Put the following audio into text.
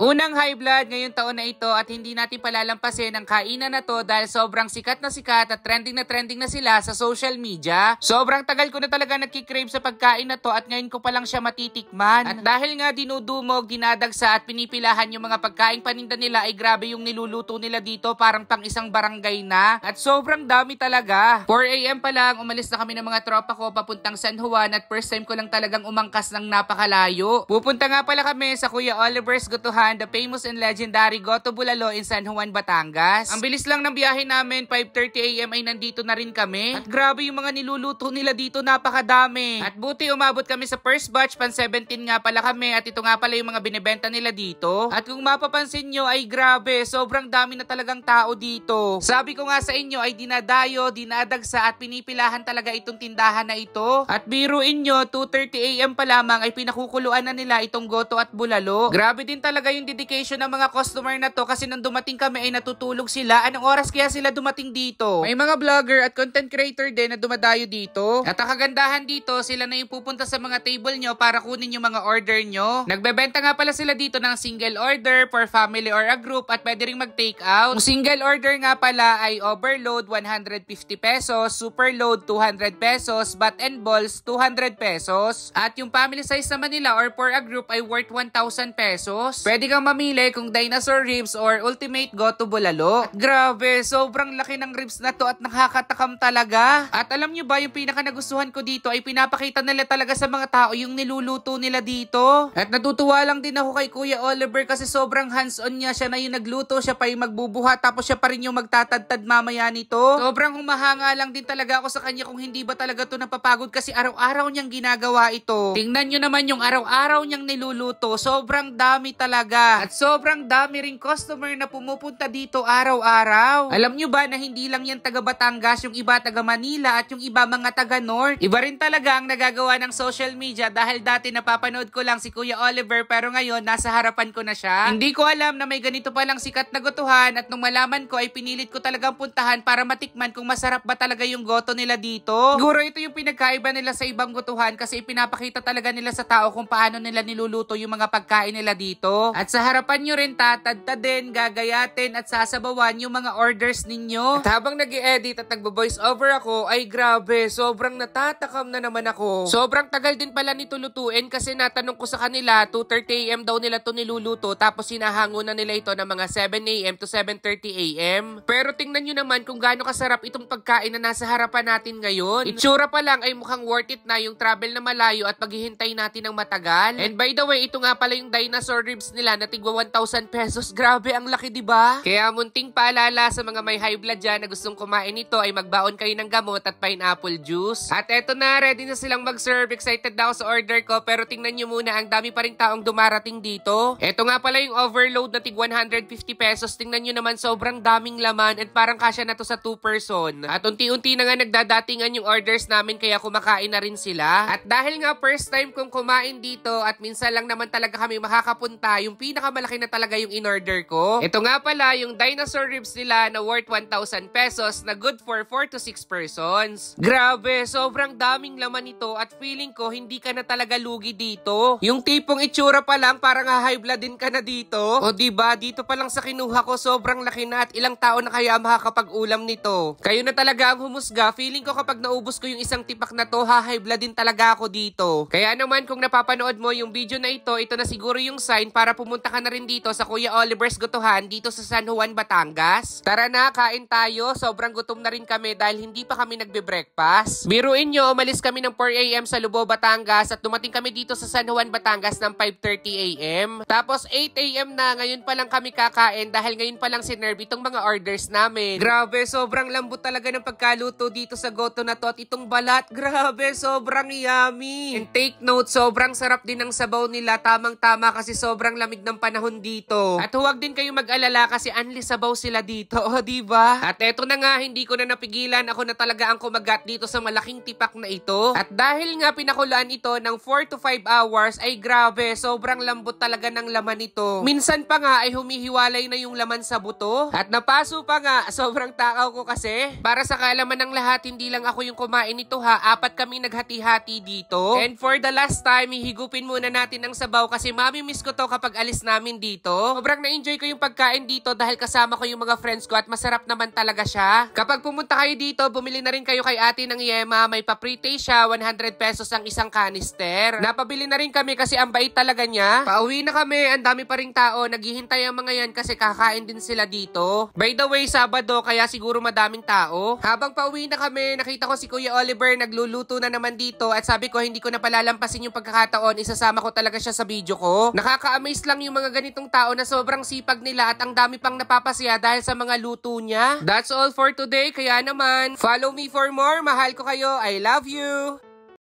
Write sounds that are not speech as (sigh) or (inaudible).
Unang high blood ngayong taon na ito at hindi natin palalampasin ang kainan na to dahil sobrang sikat na sikat at trending na trending na sila sa social media. Sobrang tagal ko na talaga nagkikrave sa pagkain na to at ngayon ko pa lang siya matitikman. At dahil nga dinudumog, dinadagsa at pinipilahan yung mga pagkain paninda nila ay grabe yung niluluto nila dito parang pang isang barangay na. At sobrang dami talaga. 4am pa lang, umalis na kami ng mga tropa ko papuntang San Juan at first time ko lang talagang umangkas ng napakalayo. Pupunta nga pala kami sa Kuya Oliver's Gutuhan Palawan, the famous and legendary Goto Bulalo in San Juan, Batangas. Ang bilis lang ng biyahe namin, 5.30am ay nandito na rin kami. At grabe yung mga niluluto nila dito, napakadami. At buti umabot kami sa first batch, pan 17 nga pala kami at ito nga pala yung mga binibenta nila dito. At kung mapapansin nyo ay grabe, sobrang dami na talagang tao dito. Sabi ko nga sa inyo ay dinadayo, dinadagsa at pinipilahan talaga itong tindahan na ito. At biruin nyo, 2.30am pa lamang ay pinakukuluan na nila itong goto at bulalo. Grabe din talaga yung yung dedication ng mga customer na to kasi nang dumating kami ay natutulog sila. Anong oras kaya sila dumating dito? May mga vlogger at content creator din na dumadayo dito. At ang kagandahan dito, sila na yung pupunta sa mga table nyo para kunin yung mga order nyo. Nagbebenta nga pala sila dito ng single order for family or a group at pwede rin mag-take out. Yung single order nga pala ay overload 150 pesos, superload 200 pesos, bat and balls 200 pesos. At yung family size naman nila or for a group ay worth 1,000 pesos. Pwede kang mamili kung dinosaur ribs or ultimate goto bulalo. grabe, sobrang laki ng ribs na to at nakakatakam talaga. At alam nyo ba, yung pinaka nagustuhan ko dito ay pinapakita nila talaga sa mga tao yung niluluto nila dito. At natutuwa lang din ako kay Kuya Oliver kasi sobrang hands-on niya. Siya na yung nagluto, siya pa yung magbubuha, tapos siya pa rin yung magtatadtad mamaya nito. Sobrang humahanga lang din talaga ako sa kanya kung hindi ba talaga to napapagod kasi araw-araw niyang ginagawa ito. Tingnan nyo naman yung araw-araw niyang niluluto. Sobrang dami talaga nila. At sobrang dami ring customer na pumupunta dito araw-araw. Alam nyo ba na hindi lang yan taga Batangas, yung iba taga Manila at yung iba mga taga North. Iba rin talaga ang nagagawa ng social media dahil dati napapanood ko lang si Kuya Oliver pero ngayon nasa harapan ko na siya. Hindi ko alam na may ganito palang sikat na gotuhan at nung malaman ko ay pinilit ko talagang puntahan para matikman kung masarap ba talaga yung goto nila dito. Siguro ito yung pinagkaiba nila sa ibang gotuhan kasi ipinapakita talaga nila sa tao kung paano nila niluluto yung mga pagkain nila dito. At sa harapan nyo rin din, gagayatin at sasabawan yung mga orders ninyo. At habang nag edit at nagbo-voice over ako, ay grabe, sobrang natatakam na naman ako. Sobrang tagal din pala nito lutuin kasi natanong ko sa kanila, 2.30am daw nila to niluluto tapos hinahango na nila ito ng mga 7am to 7.30am. Pero tingnan nyo naman kung gaano kasarap itong pagkain na nasa harapan natin ngayon. Itsura pa lang ay mukhang worth it na yung travel na malayo at paghihintay natin ng matagal. And by the way, ito nga pala yung dinosaur ribs nila pala na tigwa 1,000 pesos. Grabe, ang laki, di ba? Kaya munting paalala sa mga may high blood dyan na gustong kumain nito ay magbaon kayo ng gamot at pineapple juice. At eto na, ready na silang mag-serve. Excited na ako sa order ko pero tingnan nyo muna, ang dami pa rin taong dumarating dito. Eto nga pala yung overload na tig 150 pesos. Tingnan nyo naman, sobrang daming laman at parang kasya na to sa 2 person. At unti-unti na nga nagdadatingan yung orders namin kaya kumakain na rin sila. At dahil nga first time kong kumain dito at minsan lang naman talaga kami makakapunta, yung pinakamalaki na talaga yung in-order ko. Ito nga pala, yung dinosaur ribs nila na worth 1,000 pesos na good for 4 to 6 persons. Grabe, sobrang daming laman nito at feeling ko hindi ka na talaga lugi dito. Yung tipong itsura pa lang parang high din ka na dito. O di ba dito pa lang sa kinuha ko sobrang laki na at ilang tao na kaya makakapag-ulam nito. Kayo na talaga ang humusga. Feeling ko kapag naubos ko yung isang tipak na to, ha din talaga ako dito. Kaya naman kung napapanood mo yung video na ito, ito na siguro yung sign para pumunta pumunta ka na rin dito sa Kuya Oliver's Gutuhan dito sa San Juan, Batangas. Tara na, kain tayo. Sobrang gutom na rin kami dahil hindi pa kami nagbe-breakfast. Biruin nyo, umalis kami ng 4am sa Lubo, Batangas at dumating kami dito sa San Juan, Batangas ng 5.30am. Tapos 8am na, ngayon pa lang kami kakain dahil ngayon pa lang si itong mga orders namin. Grabe, sobrang lambot talaga ng pagkaluto dito sa goto na to at itong balat. (laughs) Grabe, sobrang yummy. And take note, sobrang sarap din ang sabaw nila. Tamang-tama kasi sobrang lamig malamig ng panahon dito. At huwag din kayo mag-alala kasi unlisabaw sila dito, o (laughs) oh, di ba? At eto na nga, hindi ko na napigilan. Ako na talaga ang kumagat dito sa malaking tipak na ito. At dahil nga pinakulaan ito ng 4 to 5 hours, ay grabe, sobrang lambot talaga ng laman nito. Minsan pa nga ay humihiwalay na yung laman sa buto. At napaso pa nga, (laughs) sobrang takaw ko kasi. Para sa kaalaman ng lahat, hindi lang ako yung kumain nito ha. Apat kami naghati-hati dito. And for the last time, hihigupin muna natin ang sabaw kasi mami miss ko to kapag alis pag namin dito. Sobrang na-enjoy ko yung pagkain dito dahil kasama ko yung mga friends ko at masarap naman talaga siya. Kapag pumunta kayo dito, bumili na rin kayo kay ate ng Yema. May paprite siya, 100 pesos ang isang canister. Napabili na rin kami kasi ang bait talaga niya. Pauwi na kami, ang dami pa rin tao. Naghihintay ang mga yan kasi kakain din sila dito. By the way, Sabado, kaya siguro madaming tao. Habang pauwi na kami, nakita ko si Kuya Oliver nagluluto na naman dito at sabi ko hindi ko na palalampasin yung pagkakataon, isasama ko talaga siya sa video ko. Nakaka-amaze lang naman yung mga ganitong tao na sobrang sipag nila at ang dami pang napapasya dahil sa mga luto niya. That's all for today, kaya naman, follow me for more. Mahal ko kayo. I love you!